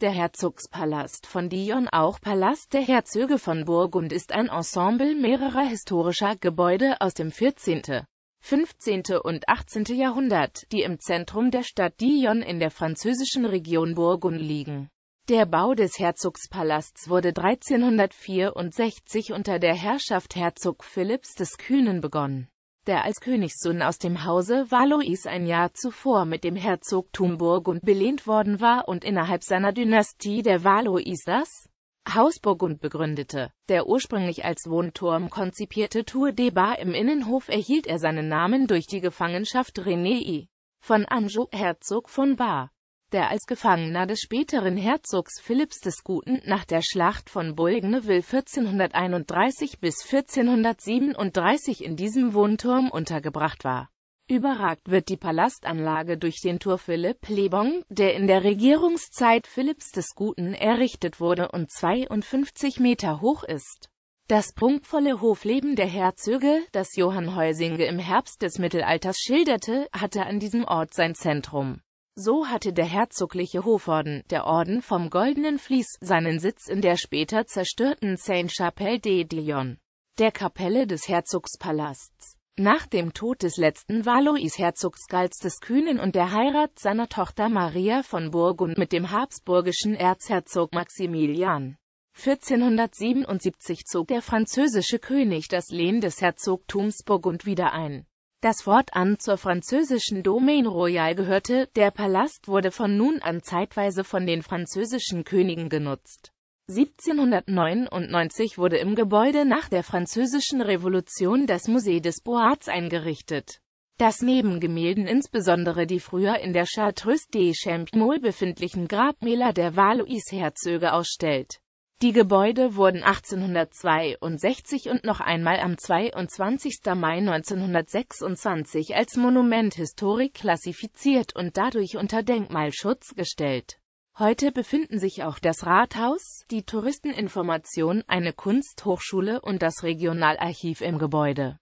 Der Herzogspalast von Dion, auch Palast der Herzöge von Burgund, ist ein Ensemble mehrerer historischer Gebäude aus dem 14., 15. und 18. Jahrhundert, die im Zentrum der Stadt Dion in der französischen Region Burgund liegen. Der Bau des Herzogspalasts wurde 1364 unter der Herrschaft Herzog Philipps des Kühnen begonnen der als Königssohn aus dem Hause Valois ein Jahr zuvor mit dem Herzogtum Burgund belehnt worden war und innerhalb seiner Dynastie der Valois das Haus Burgund begründete. Der ursprünglich als Wohnturm konzipierte Tour de Bar im Innenhof erhielt er seinen Namen durch die Gefangenschaft René I. E. von Anjou, Herzog von Bar der als Gefangener des späteren Herzogs Philipps des Guten nach der Schlacht von Bougainville 1431 bis 1437 in diesem Wohnturm untergebracht war. Überragt wird die Palastanlage durch den Turm Philipp Lebong, der in der Regierungszeit Philipps des Guten errichtet wurde und 52 Meter hoch ist. Das prunkvolle Hofleben der Herzöge, das Johann Heusinge im Herbst des Mittelalters schilderte, hatte an diesem Ort sein Zentrum. So hatte der herzogliche Hoforden, der Orden vom Goldenen Vlies, seinen Sitz in der später zerstörten saint chapelle de Dion, der Kapelle des Herzogspalasts. Nach dem Tod des letzten Valois Herzogs Gals des Kühnen und der Heirat seiner Tochter Maria von Burgund mit dem habsburgischen Erzherzog Maximilian 1477 zog der französische König das Lehen des Herzogtums Burgund wieder ein das fortan zur französischen Domaine Royale gehörte. Der Palast wurde von nun an zeitweise von den französischen Königen genutzt. 1799 wurde im Gebäude nach der Französischen Revolution das Musée des Beaux-Arts eingerichtet das neben Gemälden insbesondere die früher in der Chartreuse des Champignols befindlichen Grabmäler der Valois-Herzöge ausstellt. Die Gebäude wurden 1862 und noch einmal am 22. Mai 1926 als Monument historique klassifiziert und dadurch unter Denkmalschutz gestellt. Heute befinden sich auch das Rathaus, die Touristeninformation, eine Kunsthochschule und das Regionalarchiv im Gebäude